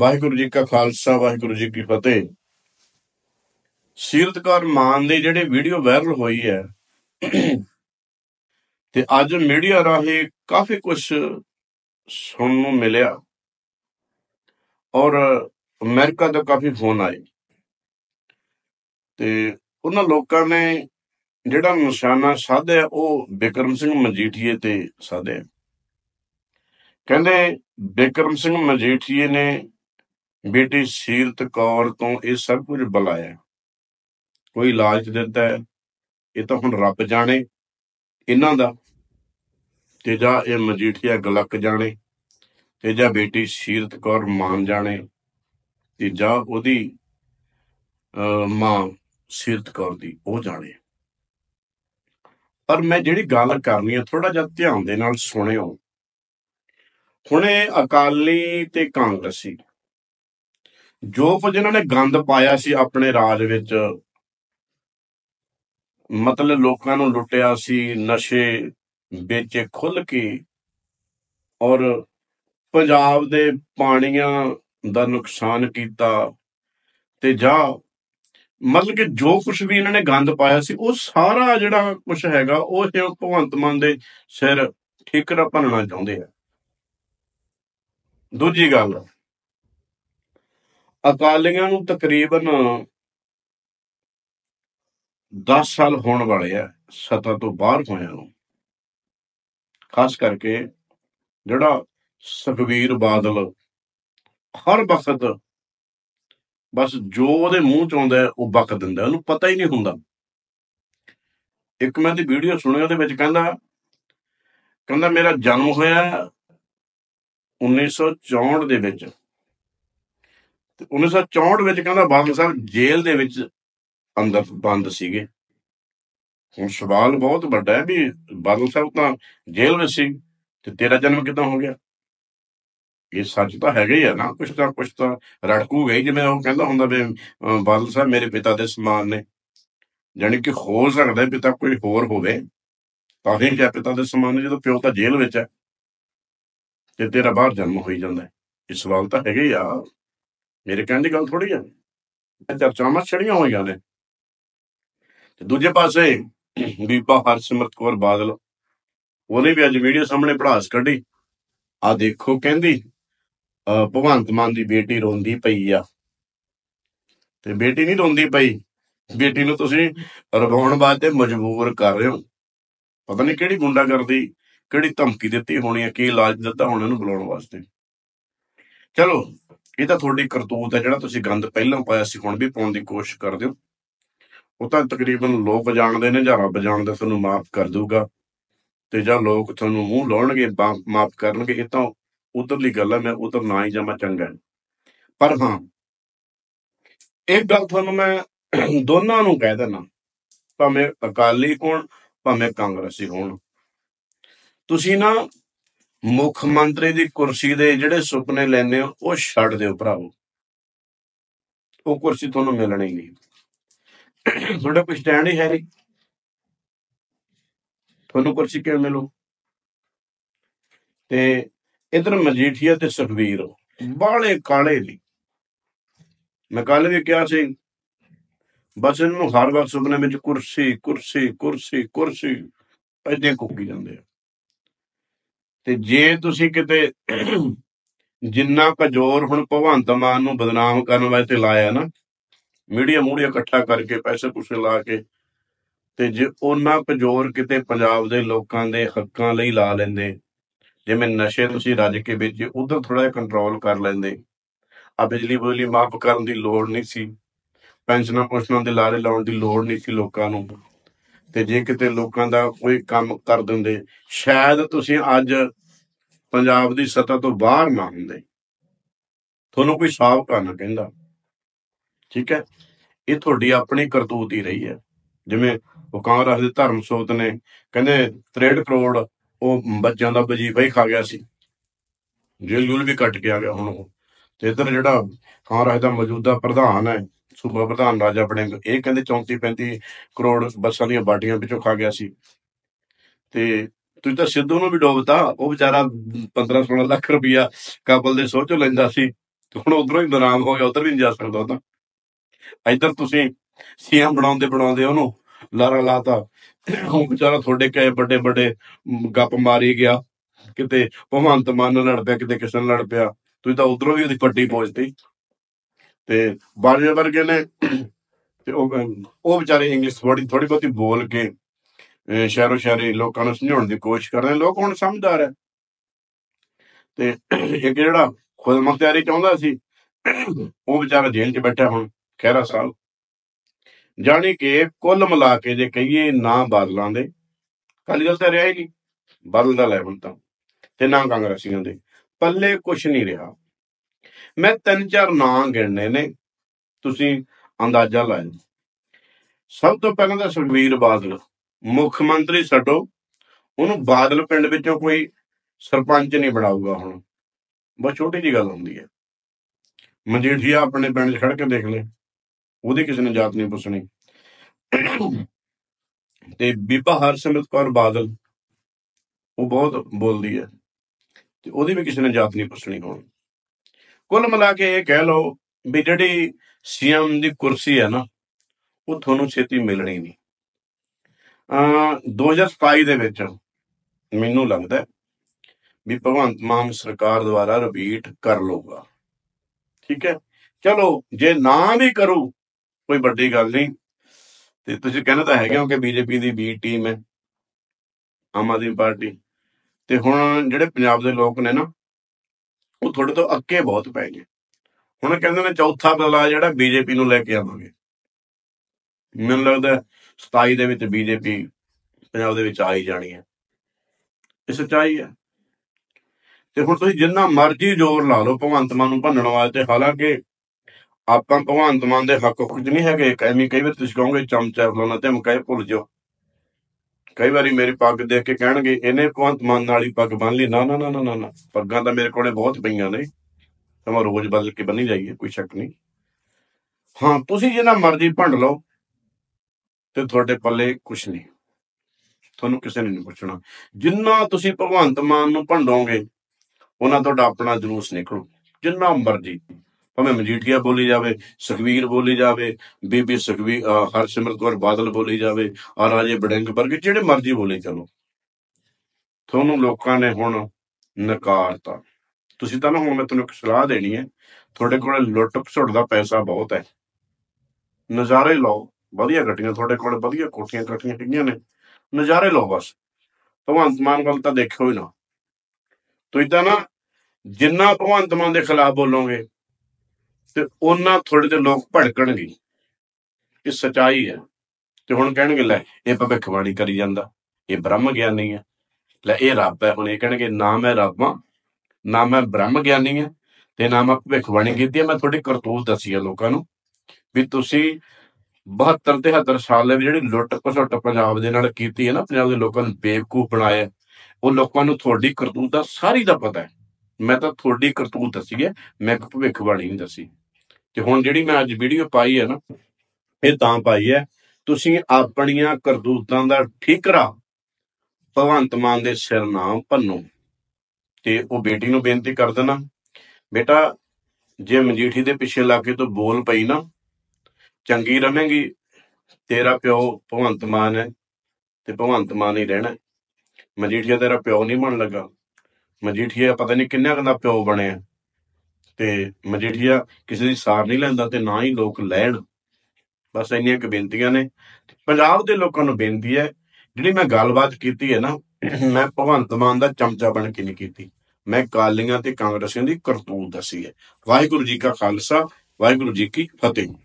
ਵਾਹਿਗੁਰੂ ਜੀ ਕਾ ਖਾਲਸਾ ਵਾਹਿਗੁਰੂ ਜੀ ਕੀ ਫਤਿਹ ਸੀਰਤਕਾਰ ਮਾਨ ਦੇ ਜਿਹੜੇ ਵੀਡੀਓ ਵਾਇਰਲ ਹੋਈ ਹੈ ਤੇ ਅੱਜ ਮੀਡੀਆ ਰਾਹੀਂ ਕਾਫੀ ਕੁਝ ਸੁਣਨ ਨੂੰ ਮਿਲਿਆ ਔਰ ਅਮਰੀਕਾ ਤੋਂ ਕਾਫੀ ਫੋਨ ਆਏ ਤੇ ਉਹਨਾਂ ਲੋਕਾਂ ਨੇ ਜਿਹੜਾ ਨਿਸ਼ਾਨਾ ਸਾਧਿਆ ਉਹ ਬਿਕਰਮ ਸਿੰਘ ਮਜੀਠੀਏ ਤੇ ਸਾਧਿਆ ਕਹਿੰਦੇ ਬਿਕਰਮ ਸਿੰਘ ਮਜੀਠੀਏ ਨੇ ਬੇਟੀ ਸੀਰਤ ਕੌਰ ਤੋਂ ਇਹ ਸਭ ਕੁਝ ਬੁਲਾਇਆ ਕੋਈ ਲਾਲਚ ਦਿੰਦਾ ਹੈ ਇਹ ਤਾਂ ਹੁਣ ਰੱਬ ਜਾਣੇ ਇਹਨਾਂ ਦਾ ਤੇ ਜਾਂ ਇਹ ਮਜੀਠੀਆ ਗਲਕ ਜਾਣੇ ਤੇ ਜਾਂ ਬੇਟੀ ਸੀਰਤ ਕੌਰ ਮਾਨ ਜਾਣੇ ਤੇ ਜਾਂ ਉਹਦੀ ਮਾਂ ਸੀਰਤ ਕੌਰ ਦੀ ਉਹ ਜਾਣੇ ਪਰ ਮੈਂ ਜਿਹੜੀ ਗੱਲ ਕਰਨੀ ਹੈ ਥੋੜਾ ਜਿਹਾ ਧਿਆਨ ਦੇ ਨਾਲ ਸੁਣਿਓ ਹੁਣੇ ਅਕਾਲੀ ਤੇ ਕਾਂਗਰਸੀ ਜੋ ਕੁਝ ਇਹਨਾਂ ਨੇ ਗੰਦ ਪਾਇਆ ਸੀ ਆਪਣੇ ਰਾਜ ਵਿੱਚ ਮਤਲਬ ਲੋਕਾਂ ਨੂੰ ਲੁੱਟਿਆ ਸੀ ਨਸ਼ੇ ਵੇਚੇ ਖੁੱਲ ਕੇ ਔਰ ਪੰਜਾਬ ਦੇ ਪਾਣੀਆਂ ਦਾ ਨੁਕਸਾਨ ਕੀਤਾ ਤੇ ਜਾ ਮਤਲਬ ਕਿ ਜੋ ਕੁਝ ਵੀ ਇਹਨਾਂ ਨੇ ਗੰਦ ਪਾਇਆ ਸੀ ਉਹ ਸਾਰਾ ਜਿਹੜਾ ਕੁਝ ਹੈਗਾ ਉਹ ਇਹ ਭਗਵੰਤ ਮਾਨ ਦੇ ਸਿਰ ਠੇਕਰਾ ਭੰਨਣਾ ਚਾਹੁੰਦੇ ਆ ਦੂਜੀ ਗੱਲ ਅਕਾਲੀਆਂ ਨੂੰ ਤਕਰੀਬਨ 10 ਸਾਲ ਹੋਣ ਵਾਲੇ ਆ ਸਤਾ ਤੋਂ ਬਾਹਰ ਹੋਇਆ ਨੂੰ ਖਾਸ ਕਰਕੇ ਜਿਹੜਾ ਸੁਖਵੀਰ ਬਾਦਲ ਹਰ ਵਕਤ ਬਸ ਜੋ ਉਹਦੇ ਮੂੰਹ ਚ ਆਉਂਦਾ ਉਹ ਬਕ ਦਿੰਦਾ ਉਹਨੂੰ ਪਤਾ ਹੀ ਨਹੀਂ ਹੁੰਦਾ ਇੱਕ ਮੈਂ ਦੀ ਵੀਡੀਓ ਸੁਣਿਆ ਉਹਦੇ ਵਿੱਚ ਕਹਿੰਦਾ ਕਹਿੰਦਾ ਮੇਰਾ ਜਨਮ ਹੋਇਆ 1964 ਦੇ ਵਿੱਚ ਤੇ 1964 ਵਿੱਚ ਕਹਿੰਦਾ ਬਾਦਲ ਸਾਹਿਬ ਜੇਲ੍ਹ ਦੇ ਵਿੱਚ ਅੰਦਰ ਬੰਦ ਸੀਗੇ ਹੁਣ ਸਵਾਲ ਬਹੁਤ ਵੱਡਾ ਹੈ ਵੀ ਬਾਦਲ ਸਾਹਿਬ ਤਾਂ ਜੇਲ੍ਹ ਵਿੱਚ ਸੀ ਤੇ ਤੇਰਾ ਜਨਮ ਕਿਦਾਂ ਹੋ ਗਿਆ ਇਹ ਸੱਚ ਤਾਂ ਹੈਗਾ ਹੀ ਆ ਨਾ ਕੁਛ ਤਾਂ ਕੁਛ ਤਾਂ ਰੜਕੂ ਗਈ ਜਿਵੇਂ ਉਹ ਕਹਿੰਦਾ ਹੁੰਦਾ ਵੀ ਬਾਦਲ ਸਾਹਿਬ ਮੇਰੇ ਪਿਤਾ ਦੇ ਸਮਾਨ ਨੇ ਜਾਨੀ ਕਿ ਹੋ ਸਕਦਾ ਪਿਤਾ ਕੋਈ ਹੋਰ ਹੋਵੇ ਤਾਂ ਹੀ ਕਿ ਪਿਤਾ ਦੇ ਸਮਾਨ ਜਦੋਂ ਪਿਓ ਤਾਂ ਜੇਲ੍ਹ ਵਿੱਚ ਹੈ ਤੇ ਤੇਰਾ ਬਾਹਰ ਜਨਮ ਹੋਈ ਜਾਂਦਾ ਇਹ ਸਵਾਲ ਤਾਂ ਹੈਗਾ ਹੀ ਆ ਮੇਰੇ ਕਹਿਣ ਦੀ ਗੱਲ ਥੋੜੀ ਚਰਚਾ ਚਰਚਾਵਾਂ ਛੜੀਆਂ ਹੋਈਆਂ ਨੇ ਤੇ ਦੂਜੇ ਪਾਸੇ ਬੀਬਾ ਹਰਸਿਮਰਤ ਕੌਰ ਬਾਦਲ ਉਹਨੇ ਵੀ ਅੱਜ ਵੀਡੀਓ ਸਾਹਮਣੇ ਪੜਾਸ ਕੱਢੀ ਆ ਦੇਖੋ ਕਹਿੰਦੀ ਭਗਵੰਤ ਮਾਨ ਦੀ ਬੇਟੀ ਰੋਂਦੀ ਪਈ ਆ ਤੇ ਬੇਟੀ ਨਹੀਂ ਰੋਂਦੀ ਪਈ ਬੇਟੀ ਨੂੰ ਤੁਸੀਂ ਰਵਾਉਣ ਵਾਸਤੇ ਮਜਬੂਰ ਕਰ ਰਹੇ ਹੋ ਪਤਾ ਨਹੀਂ ਕਿਹੜੀ ਗੁੰਡਾ ਕਰਦੀ ਕਿਹੜੀ ਧਮਕੀ ਦਿੱਤੀ ਹੋਣੀ ਆ ਕੀ ਇਲਾਜ ਦਿੱਤਾ ਹੋਣਾ ਇਹਨੂੰ ਬੁਲਾਉਣ ਵਾਸਤੇ ਚਲੋ ਇਹ ਤਾਂ ਤੁਹਾਡੀ ਕਰਤੂਤ ਹੈ ਜਿਹੜਾ ਤੁਸੀਂ ਗੰਦ ਪਹਿਲਾਂ ਪਾਇਆ ਸੀ ਹੁਣ ਵੀ ਪਾਉਣ ਦੀ ਕੋਸ਼ਿਸ਼ ਕਰਦੇ ਹੋ ਉਹ ਤਾਂ ਤਕਰੀਬਨ ਲੋਕ ਜਾਣਦੇ ਨੇ ਜਾਂ ਰੱਬ ਜਾਣਦਾ ਤੁਹਾਨੂੰ ਮਾਫ ਕਰ ਦੂਗਾ ਤੇ ਜਾਂ ਲੋਕ ਤੁਹਾਨੂੰ ਮੂੰਹ ਲਾਉਣਗੇ ਮਾਫ ਕਰਨਗੇ ਇਹ ਤਾਂ ਉਧਰਲੀ ਗੱਲ ਹੈ ਮੈਂ ਉਧਰ ਨਾ ਹੀ ਜਾਵਾਂ ਚੰਗਾ ਪਰ ਹਾਂ ਇੱਕ ਗੱਲ ਤੁਹਾਨੂੰ ਮੈਂ ਦੋਨਾਂ ਨੂੰ ਕਹਿ ਦਿੰਦਾ ਭਾਵੇਂ ਅਕਾਲੀ ਹੋਣ ਭਾਵੇਂ ਕਾਂਗਰਸੀ ਹੋਣ ਤੁਸੀਂ ਨਾ ਮੁੱਖ ਮੰਤਰੀ ਦੀ ਕੁਰਸੀ ਦੇ ਜਿਹੜੇ ਸੁਪਨੇ ਲੈਨੇ ਹੋ ਉਹ ਛੱਡ ਦਿਓ ਭਰਾਓ ਉਹ ਕੁਰਸੀ ਤੁਹਾਨੂੰ ਮਿਲਣੀ ਨਹੀਂ ਤੁਹਾਡਾ ਕੋਈ ਸਟੈਂਡ ਹੀ ਹੈ ਨਹੀਂ ਤੁਹਾਨੂੰ ਕੁਰਸੀ ਕਿਵੇਂ ਮਿਲੂ ਤੇ ਇਧਰ ਮਜੀਠੀਆ ਤੇ ਸੁਖਵੀਰ ਬਾਲੇ ਕਾਲੇ ਦੀ ਮੈਂ ਕੱਲ ਵੀ ਕਿਹਾ ਸੀ ਬਸ ਇਹਨੂੰ ਹਰ ਵਕਤ ਸੁਪਨੇ ਵਿੱਚ ਕੁਰਸੀ ਕੁਰਸੀ ਕੁਰਸੀ ਕੁਰਸੀ ਐਦੇ ਕੁੱਕੀ ਜਾਂਦੇ ਆ ਤੇ ਜੇ ਤੁਸੀਂ ਕਿਤੇ ਜਿੰਨਾ ਕਜੋਰ ਹੁਣ ਭਵੰਤ ਮਾਨ ਨੂੰ ਬਦਨਾਮ ਕਰਨ ਵਾਸਤੇ ਲਾਇਆ ਨਾ ਮੀਡੀਆ ਮੂੜੀਆ ਇਕੱਠਾ ਕਰਕੇ ਪੈਸੇ ਪੁਸੇ ਲਾ ਕੇ ਤੇ ਜੇ ਉਹਨਾਂ ਕਜੋਰ ਕਿਤੇ ਪੰਜਾਬ ਦੇ ਲੋਕਾਂ ਦੇ ਹੱਕਾਂ ਲਈ ਲਾ ਲੈਂਦੇ ਜਿਵੇਂ ਨਸ਼ੇ ਤੁਸੀਂ ਰੱਜ ਕੇ ਵਿੱਚ ਉਧਰ ਥੋੜਾ ਜਿਹਾ ਕੰਟਰੋਲ ਕਰ ਲੈਂਦੇ ਆ ਬਿਜਲੀ ਬੋਲੀ ਮਾਫ ਕਰਨ ਦੀ ਲੋੜ ਨਹੀਂ ਸੀ ਪੈਨਸ਼ਨਾਂ ਪੋਸਟਾਂ ਦੇ ਲਾਰੇ ਲਾਉਣ ਦੀ ਲੋੜ ਨਹੀਂ ਸੀ ਲੋਕਾਂ ਨੂੰ ਤੇ ਜੇ ਕਿਤੇ ਲੋਕਾਂ ਦਾ ਕੋਈ ਕੰਮ ਕਰ ਦਿੰਦੇ ਸ਼ਾਇਦ ਤੁਸੀਂ ਅੱਜ ਪੰਜਾਬ ਦੀ ਸੱਤਾ ਤੋਂ ਬਾਹਰ ਨਾ ਹੁੰਦੇ ਤੁਹਾਨੂੰ ਕੋਈ ਸਾਬਕਾ ਨਾ ਕਹਿੰਦਾ ਠੀਕ ਹੈ ਇਹ ਤੁਹਾਡੀ ਆਪਣੀ ਕਰਤੂਤ ਹੀ ਰਹੀ ਹੈ ਜਿਵੇਂ ਹੁਕਮ ਰੱਖਦੇ ਧਰਮ ਸੋਤ ਨੇ ਕਹਿੰਦੇ 63 ਕਰੋੜ ਉਹ ਬੱਚਿਆਂ ਦਾ ਵਜੀਫਾ ਹੀ ਖਾ ਗਿਆ ਸੀ ਜੇਲ੍ਹ ਜੁਲ ਵੀ ਕੱਟ ਗਿਆ ਹੁਣ ਉਹ ਤੇ ਇਧਰ ਜਿਹੜਾ ਹਾਂ ਰਾਜ ਦਾ ਮੌਜੂਦਾ ਪ੍ਰਧਾਨ ਹੈ ਸੂਬਾ ਪ੍ਰਧਾਨ ਰਾਜਾ ਵੜਿੰਗ ਇਹ ਕਹਿੰਦੇ 34 35 ਕਰੋੜ ਬੱਸਾਂ ਦੀਆਂ ਬਾਟੀਆਂ ਵਿੱਚੋਂ ਖਾ ਗਿਆ ਸੀ ਤੇ ਤੁਸੀਂ ਤਾਂ ਸਿੱਧੂ ਨੂੰ ਵੀ ਡੋਬਤਾ ਉਹ ਵਿਚਾਰਾ 15 16 ਲੱਖ ਰੁਪਇਆ ਕਾਬਲ ਦੇ ਸੋਚੋ ਲੈਂਦਾ ਸੀ ਹੁਣ ਉਧਰੋਂ ਹੀ ਬਨਾਮ ਹੋ ਗਿਆ ਉਧਰ ਵੀ ਨਹੀਂ ਜਾ ਸਕਦਾ ਤਾਂ ਇੱਧਰ ਤੁਸੀਂ ਸੀਐਮ ਬਣਾਉਂਦੇ ਬਣਾਉਂਦੇ ਉਹਨੂੰ ਲਾਰਾ ਲਾਤਾ ਉਹ ਵਿਚਾਰਾ ਤੁਹਾਡੇ ਕਹੇ ਵੱਡੇ ਵੱਡੇ ਗੱਪ ਮਾਰੀ ਗਿਆ ਕਿਤੇ ਭਵੰਤ ਮਾਨ ਲੜ ਪਿਆ ਕਿਤੇ ਕਿਸ਼ਨ ਲੜ ਪਿਆ ਤੁਸੀਂ ਤਾਂ ਉਧਰੋਂ ਵੀ ਉਹਦੀ ਪੱਟੀ ਪਹੁੰਚਤੀ ਤੇ ਬਾਰੇ ਵਰਗੇ ਨੇ ਤੇ ਉਹ ਉਹ ਵਿਚਾਰੇ ਇੰਗਲਿਸ਼ ਥੋੜੀ ਥੋੜੀ ਬਹੁਤੀ ਬੋਲ ਕੇ ਸ਼ਹਿਰੋ ਸ਼ਹਿਰੀ ਲੋਕਾਂ ਨੂੰ ਸਮਝਾਉਣ ਦੀ ਕੋਸ਼ਿਸ਼ ਕਰ ਰਹੇ ਲੋਕ ਹੁਣ ਸਮਝਦਾਰ ਹੈ ਤੇ ਇੱਕ ਜਿਹੜਾ ਖੁਦ ਮੁਖਤਿਆਰੀ ਚਾਹੁੰਦਾ ਸੀ ਉਹ ਵਿਚਾਰਾ ਜੇਲ੍ਹ 'ਚ ਬੈਠਾ ਹੁਣ ਖੈਰਾ ਸਾਹਿਬ ਜਾਣੀ ਕਿ ਕੁੱਲ ਮਿਲਾ ਕੇ ਜੇ ਕਹੀਏ ਨਾ ਬਾਦਲਾਂ ਦੇ ਕੱਲ ਗੱਲ ਤਾਂ ਰਹੀ ਨਹੀਂ ਬਦਲਦਾ ਲੈ ਹੁਣ ਤਾਂ ਤੇ ਨਾ ਕਾਂਗਰਸੀਆਂ ਦੇ ਪੱਲੇ ਕੁਝ ਨਹੀਂ ਰਿਹਾ ਮੈਂ ਤਿੰਨ ਚਾਰ ਨਾਂ ਗਿਣਨੇ ਨੇ ਤੁਸੀਂ ਅੰਦਾਜ਼ਾ ਲਾਓ ਸਭ ਤੋਂ ਪਹਿਲਾਂ ਤਾਂ ਸੁਖਵੀਰ ਬਾਦਲ ਮੁੱਖ ਮੰਤਰੀ ਛੱਡੋ ਉਹਨੂੰ ਬਾਦਲ ਪਿੰਡ ਵਿੱਚੋਂ ਕੋਈ ਸਰਪੰਚ ਨਹੀਂ ਬਣਾਊਗਾ ਹੁਣ ਬਹੁਤ ਛੋਟੀ ਜੀ ਗੱਲ ਹੁੰਦੀ ਹੈ ਮਜੀਠੀਆ ਆਪਣੇ ਪਿੰਡ 'ਚ ਖੜ ਕੇ ਦੇਖ ਲੈ ਉਹਦੇ ਕਿਸੇ ਨੇ ਜਾਤ ਨਹੀਂ ਪੁੱਛਣੀ ਤੇ ਬੀਬਾ ਹਰਸਿਮਰਤ ਕੌਰ ਬਾਦਲ ਉਹ ਬਹੁਤ ਬੋਲਦੀ ਹੈ ਤੇ ਉਹਦੀ ਵੀ ਕਿਸੇ ਨੇ ਜਾਤ ਨਹੀਂ ਪੁੱਛਣੀ ਕੋਈ ਕੁੱਲ ਮਿਲਾ ਕੇ ਇਹ ਕਹਿ ਲਓ ਵੀ ਜਿਹੜੀ ਸੀਐਮ ਦੀ ਕੁਰਸੀ ਹੈ ਨਾ ਉਹ ਤੁਹਾਨੂੰ ਛੇਤੀ ਮਿਲਣੀ ਨਹੀਂ ਆ 2027 ਦੇ ਵਿੱਚ ਮੈਨੂੰ ਲੱਗਦਾ ਵੀ ਭਗਵੰਤ ਮਾਨ ਸਰਕਾਰ ਦੁਆਰਾ ਰਿਪੀਟ ਕਰ ਲਊਗਾ ਠੀਕ ਹੈ ਚਲੋ ਜੇ ਨਾ ਵੀ ਕਰੂ ਕੋਈ ਵੱਡੀ ਗੱਲ ਨਹੀਂ ਤੇ ਤੁਸੀਂ ਕਹਿੰਦੇ ਤਾਂ ਹੈਗੇ ਹੋ ਕਿ ਬੀਜੇਪੀ ਦੀ ਬੀ ਟੀਮ ਹੈ ਆਮ ਆਦਮੀ ਪਾਰਟੀ ਤੇ ਹੁਣ ਜਿਹੜੇ ਪੰਜਾਬ ਦੇ ਲੋਕ ਨੇ ਨਾ ਉਹ ਤੁਹਾਡੇ ਤੋਂ ਅੱਕੇ ਬਹੁਤ ਪੈ ਗਏ ਹੁਣ ਕਹਿੰਦੇ ਨੇ ਚੌਥਾ ਬਦਲਾ ਜਿਹੜਾ ਬੀਜੇਪੀ ਨੂੰ ਲੈ ਕੇ ਆਵਾਂਗੇ ਮੈਨੂੰ ਲੱਗਦਾ 27 ਦੇ ਵਿੱਚ ਬੀਜੇਪੀ ਪੰਜਾਬ ਦੇ ਵਿੱਚ ਆ ਹੀ ਜਾਣੀ ਹੈ ਇਹ ਸੱਚਾਈ ਹੈ ਤੇ ਹੁਣ ਤੁਸੀਂ ਜਿੰਨਾ ਮਰਜ਼ੀ ਜ਼ੋਰ ਲਾ ਲਓ ਭਗਵੰਤ ਮਾਨ ਨੂੰ ਭੰਨਣ ਵਾਸਤੇ ਹਾਲਾਂਕਿ ਆਪਾਂ ਭਗਵੰਤ ਮਾਨ ਦੇ ਹੱਕ ਕੁਝ ਨਹੀਂ ਹੈਗੇ ਕਹਿੰਦੇ ਕਈ ਵਾਰ ਤੁਸੀਂ ਕਹੋਗੇ ਚਮਚਾ ਫਲਾਣਾ ਤੇ ਮੈਂ ਕਹੇ ਭੁੱਲ ਜਾਓ ਕਈ ਵਾਰੀ ਮੇਰੀ ਪੱਗ ਦੇਖ ਕੇ ਕਹਿਣਗੇ ਇਹਨੇ ਭਗਵੰਤ ਮਾਨ ਨਾਲ ਹੀ ਪੱਗ ਬੰਨ ਲਈ ਨਾ ਨਾ ਨਾ ਨਾ ਨਾ ਪੱਗਾਂ ਤਾਂ ਮੇਰੇ ਕੋਲੇ ਬਹੁਤ ਪਈਆਂ ਨੇ ਸਮਾਂ ਰੋਜ਼ ਬਦਲ ਕੇ ਬੰਨੀ ਜਾਈਏ ਕੋਈ ਸ਼ੱਕ ਨਹੀਂ ਹਾਂ ਤੁਸੀਂ ਜਿੰਨਾ ਮਰਜ਼ੀ ਭੰਡ ਲਓ ਤੇ ਤੁਹਾਡੇ ਪੱਲੇ ਕੁਝ ਨਹੀਂ ਤੁਹਾਨੂੰ ਕਿਸੇ ਨੇ ਨਹੀਂ ਪੁੱਛਣਾ ਜਿੰਨਾ ਤੁਸੀਂ ਭਗਵੰਤ ਮਾਨ ਨੂੰ ਭੰਡੋਗੇ ਉਹਨਾਂ ਤੁਹਾਡਾ ਆਪਣਾ ਜਲੂਸ ਨਿਕਲੂ ਜਿੰਨਾ ਮਰਜ਼ੀ ਭਾਵੇਂ ਮਜੀਠੀਆ ਬੋਲੀ ਜਾਵੇ ਸੁਖਵੀਰ ਬੋਲੀ ਜਾਵੇ ਬੀਬੀ ਸੁਖਵੀ ਹਰਸਿਮਰਤ ਕੌਰ ਬਾਦਲ ਬੋਲੀ ਜਾਵੇ ਆ ਰਾਜੇ ਬੜਿੰਗ ਵਰਗੇ ਜਿਹੜੇ ਮਰਜ਼ੀ ਬੋਲੇ ਚਲੋ ਤੁਹਾਨੂੰ ਲੋਕਾਂ ਨੇ ਹੁਣ ਨਕਾਰਤਾ ਤੁਸੀਂ ਤਾਂ ਨਾ ਹੁਣ ਮੈਂ ਤੁਹਾਨੂੰ ਇੱਕ ਸਲਾਹ ਦੇਣੀ ਹੈ ਤੁਹਾਡੇ ਕੋਲ ਲੁੱਟ ਘਸੁੱਟ ਦਾ ਪੈਸਾ ਬਹੁਤ ਹੈ ਨਜ਼ਾਰੇ ਲਓ ਵਧੀਆ ਗੱਡੀਆਂ ਤੁਹਾਡੇ ਕੋਲ ਵਧੀਆ ਕੋਠੀਆਂ ਕੱਟੀਆਂ ਹੈਗੀਆਂ ਨੇ ਨਜ਼ਾਰੇ ਲਓ ਬਸ ਭਗਵੰਤ ਮਾਨ ਵੱਲ ਤਾਂ ਦੇਖਿਓ ਹੀ ਨਾ ਤੁਸੀਂ ਤਾਂ ਨਾ ਜਿੰਨਾ ਭਗਵੰਤ ਮਾਨ ਦੇ ਖਿਲਾਫ ਬੋਲੋਗੇ ਤੇ ਉਹਨਾਂ ਥੋੜੇ ਜਿਹੇ ਲੋਕ ਭੜਕਣਗੇ ਇਹ ਸਚਾਈ ਹੈ ਤੇ ਹੁਣ ਕਹਿਣਗੇ ਲੈ ਇਹ ਭਵਿੱਖਬਾਣੀ ਕਰੀ ਜਾਂਦਾ ਇਹ ਬ੍ਰਹਮ ਗਿਆਨੀ ਹੈ ਲੈ ਇਹ ਰੱਬ ਹੈ ਹੁਣ ਇਹ ਕਹਿਣਗੇ ਨਾ ਮੈਂ ਰੱਬ ਹਾਂ ਨਾ ਮੈਂ ਬ੍ਰਹਮ ਗਿਆਨੀ ਹਾਂ ਤੇ ਨਾ ਮੈਂ ਭਵਿੱਖਬਾਣੀ ਕੀਤੀ ਹੈ ਮੈਂ ਤੁਹਾਡੀ ਕਰਤੂਤ ਦੱਸੀ ਹੈ ਲੋਕਾਂ ਨੂੰ ਵੀ ਤੁਸੀਂ 72 ਤੇ 73 ਸਾਲ ਦੇ ਜਿਹੜੀ ਲੁੱਟ ਘਸੁੱਟ ਪੰਜਾਬ ਦੇ ਨਾਲ ਕੀਤੀ ਹੈ ਨਾ ਪੰਜਾਬ ਦੇ ਲੋਕਾਂ ਨੂੰ ਬੇਵਕੂਫ ਬਣਾਇਆ ਉਹ ਲੋਕਾਂ ਨੂੰ ਤੁਹਾਡੀ ਕਰਤੂਤ ਦਾ ਸਾਰੀ ਦਾ ਪਤਾ ਹੈ ਮੈਂ ਤਾਂ ਤੁਹਾਡੀ ਕਰਤੂਤ ਦੱਸੀ ਹੈ ਮੈਂ ਭਵਿੱਖਬਾਣੀ ਨਹੀਂ ਦੱਸੀ ਤੇ ਹੁਣ ਜਿਹੜੀ ਮੈਂ ਅੱਜ ਵੀਡੀਓ ਪਾਈ ਹੈ ਨਾ ਇਹ ਤਾਂ ਪਾਈ ਹੈ ਤੁਸੀਂ ਆਪਣੀਆਂ ਕਰਦੂਤਾਂ ਦਾ ਠੀਕਰਾ ਭਗਵੰਤ ਮਾਨ ਦੇ ਸਿਰ ਨਾਮ ਭੰਨੋ ਤੇ ਉਹ ਬੇਟੀ ਨੂੰ ਬੇਨਤੀ ਕਰ ਦੇਣਾ ਬੇਟਾ ਜੇ ਮਜੀਠੀ ਦੇ ਪਿੱਛੇ ਲੱਗ ਕੇ ਤੂੰ ਬੋਲ ਪਈ ਨਾ ਚੰਗੀ ਰਹੇਗੀ ਤੇਰਾ ਪਿਓ ਭਗਵੰਤ ਮਾਨ ਹੈ ਤੇ ਭਗਵੰਤ ਮਾਨ ਹੀ ਰਹਿਣਾ ਮਜੀਠੀਆ ਤੇਰਾ ਪਿਓ ਨਹੀਂ ਬਣ ਲੱਗਾ ਮਜੀਠੀਆ ਪਤਾ ਨਹੀਂ ਕਿੰਨਾ ਕੰਦਾ ਪਿਓ ਬਣਿਆ ਤੇ ਮਜੀਠੀਆ ਕਿਸੇ ਦੀ ਸਾਰ ਨਹੀਂ ਲੈਂਦਾ ਤੇ ਨਾ ਹੀ ਲੋਕ ਲੈਣ ਬਸ ਇੰਨੀਆਂ ਕੁ ਬੇਨਤੀਆਂ ਨੇ ਪੰਜਾਬ ਦੇ ਲੋਕਾਂ ਨੂੰ ਬੇਨਤੀ ਹੈ ਜਿਹੜੀ ਮੈਂ ਗੱਲਬਾਤ ਕੀਤੀ ਹੈ ਨਾ ਮੈਂ ਭਗਵੰਤ ਮਾਨ ਦਾ ਚਮਚਾ ਬਣ ਕੇ ਨਹੀਂ ਕੀਤੀ ਮੈਂ ਕਾਲੀਆਂ ਤੇ ਕਾਂਗਰਸੀਆਂ ਦੀ ਕਰਤੂਤ ਦੱਸੀ ਹੈ ਵਾਹਿਗੁਰੂ ਜੀ ਕਾ ਖਾਲਸਾ ਵਾਹਿਗੁਰੂ ਜੀ ਕੀ ਫਤਿਹ